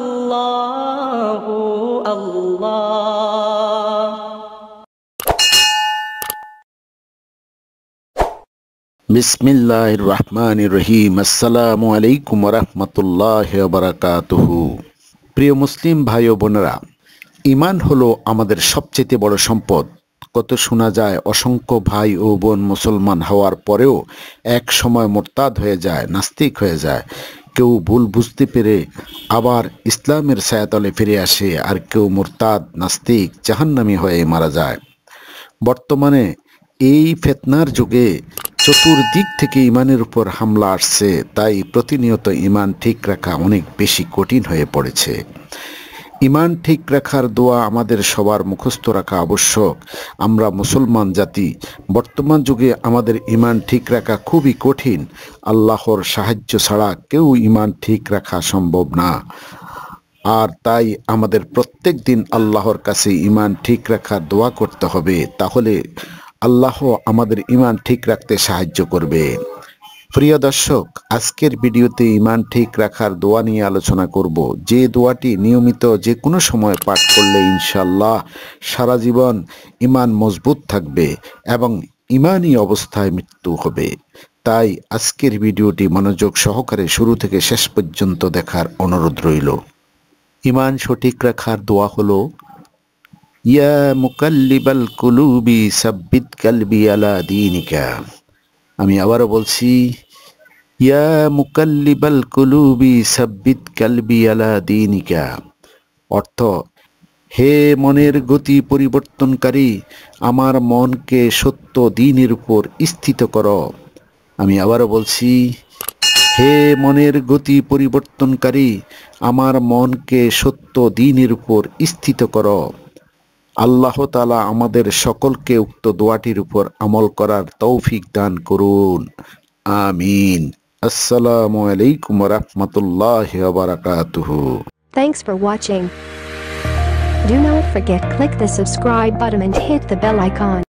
الله الله প্রিয় মুসলিম ভাই ও বোনেরা ইমান হলো আমাদের সবচেয়ে বড় সম্পদ কত শোনা যায় অসংখ্য ভাই ও বোন মুসলমান হওয়ার পরেও এক সময় মোরতাদ হয়ে যায় নাস্তিক হয়ে যায় কেউ ভুল বুঝতে পেরে আবার ইসলামের সায়াতলে ফিরে আসে আর কেউ মোরতাদ নাস্তিক জাহান্নামি হয়ে মারা যায় বর্তমানে এই ফেতনার যুগে চতুর্দিক থেকে ইমানের উপর হামলা আসছে তাই প্রতিনিয়ত ইমান ঠিক রাখা অনেক বেশি কঠিন হয়ে পড়েছে ইমান ঠিক রাখার দোয়া আমাদের সবার মুখস্থ রাখা আবশ্যক আমরা মুসলমান জাতি বর্তমান যুগে আমাদের ইমান ঠিক রাখা খুবই কঠিন আল্লাহর সাহায্য ছাড়া কেউ ইমান ঠিক রাখা সম্ভব না আর তাই আমাদের প্রত্যেক দিন আল্লাহর কাছে ইমান ঠিক রাখার দোয়া করতে হবে তাহলে আল্লাহ আমাদের ইমান ঠিক রাখতে সাহায্য করবে প্রিয় দর্শক আজকের ভিডিওতে ইমান ঠিক রাখার দোয়া নিয়ে আলোচনা করব যে দোয়াটি নিয়মিত যে কোনো সময় পাঠ করলে ইনশাল্লাহ সারা জীবন ইমান মজবুত থাকবে এবং ইমানই অবস্থায় মৃত্যু হবে তাই আজকের ভিডিওটি মনোযোগ সহকারে শুরু থেকে শেষ পর্যন্ত দেখার অনুরোধ রইল ইমান সঠিক রাখার দোয়া হলো ইয়া মুকাল্লিবাল কুলুবি সাব্বিত কালবি আলা দিনিকা আমি আবারও বলছি ইয়া মুকাল্লিবাল কুলুবি সাব্বিত কালবি আলা দিনিকা অর্থ হে মনের গতি পরিবর্তনকারী আমার মনকে সত্য দিনের উপর স্থিত কর আমি আবারও বলছি হে মনের গতি পরিবর্তনকারী আমার মনকে সত্য দিনের উপর স্থিত কর আল্লাহ তালা আমাদের সকলকে উক্ত দোয়াটির উপর আমল করার তৌফিক দান করুন আমিন আসসালামু আলাইকুম রহমতুল্লাহ বারাকাতুহু Thanks for watching. Do not forget click the subscribe button and hit the bell icon.